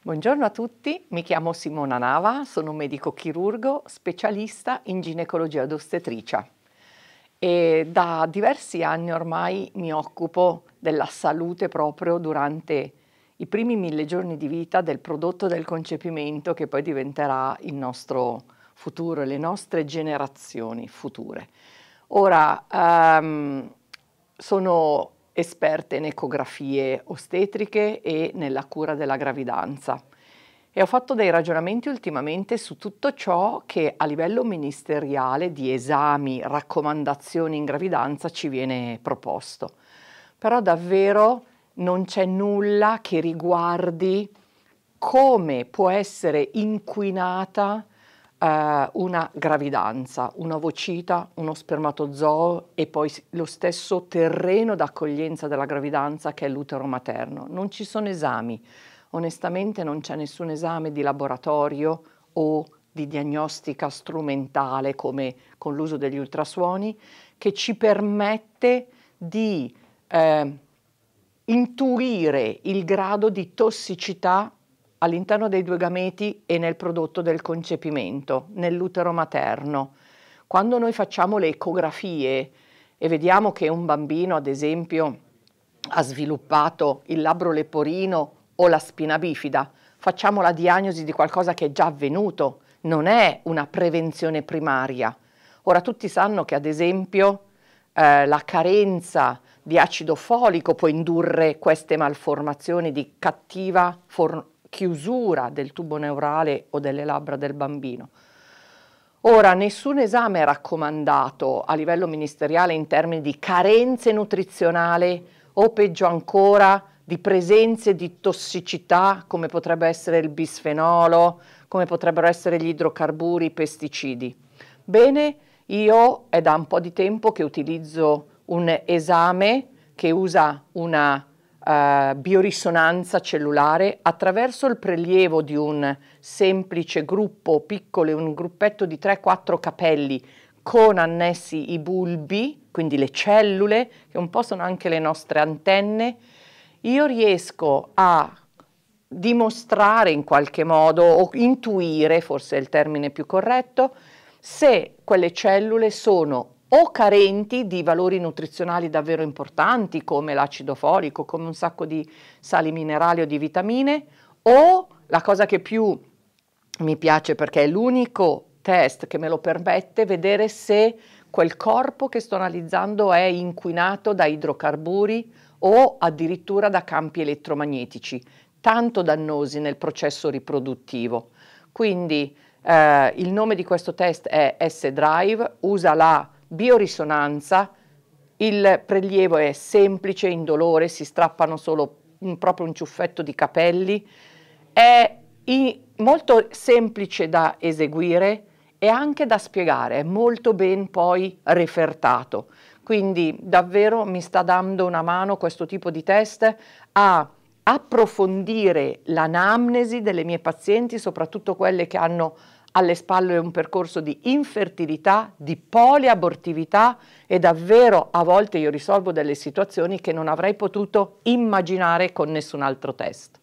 Buongiorno a tutti, mi chiamo Simona Nava, sono medico chirurgo specialista in ginecologia ed ostetricia e da diversi anni ormai mi occupo della salute proprio durante i primi mille giorni di vita del prodotto del concepimento che poi diventerà il nostro futuro e le nostre generazioni future. Ora, um, sono esperta in ecografie ostetriche e nella cura della gravidanza e ho fatto dei ragionamenti ultimamente su tutto ciò che a livello ministeriale di esami, raccomandazioni in gravidanza ci viene proposto. Però davvero non c'è nulla che riguardi come può essere inquinata eh, una gravidanza, un ovocita, uno spermatozoo e poi lo stesso terreno d'accoglienza della gravidanza che è l'utero materno. Non ci sono esami, onestamente non c'è nessun esame di laboratorio o di diagnostica strumentale come con l'uso degli ultrasuoni che ci permette di eh, intuire il grado di tossicità all'interno dei due gameti e nel prodotto del concepimento, nell'utero materno. Quando noi facciamo le ecografie e vediamo che un bambino, ad esempio, ha sviluppato il labbro leporino o la spina bifida, facciamo la diagnosi di qualcosa che è già avvenuto, non è una prevenzione primaria. Ora tutti sanno che ad esempio eh, la carenza di acido folico può indurre queste malformazioni di cattiva for chiusura del tubo neurale o delle labbra del bambino. Ora, nessun esame è raccomandato a livello ministeriale in termini di carenze nutrizionali o peggio ancora di presenze di tossicità come potrebbe essere il bisfenolo, come potrebbero essere gli idrocarburi, i pesticidi. Bene, io è da un po' di tempo che utilizzo un esame che usa una eh, biorisonanza cellulare attraverso il prelievo di un semplice gruppo piccolo, un gruppetto di 3-4 capelli con annessi i bulbi, quindi le cellule, che un po' sono anche le nostre antenne, io riesco a dimostrare in qualche modo o intuire, forse è il termine più corretto, se quelle cellule sono o carenti di valori nutrizionali davvero importanti come l'acido folico, come un sacco di sali minerali o di vitamine, o la cosa che più mi piace perché è l'unico test che me lo permette, vedere se quel corpo che sto analizzando è inquinato da idrocarburi o addirittura da campi elettromagnetici, tanto dannosi nel processo riproduttivo. Quindi eh, il nome di questo test è S-Drive, usa la biorisonanza, il prelievo è semplice, indolore, si strappano solo un, proprio un ciuffetto di capelli, è in, molto semplice da eseguire e anche da spiegare, è molto ben poi refertato. Quindi davvero mi sta dando una mano questo tipo di test a approfondire l'anamnesi delle mie pazienti, soprattutto quelle che hanno alle spalle un percorso di infertilità, di poliabortività e davvero a volte io risolvo delle situazioni che non avrei potuto immaginare con nessun altro test.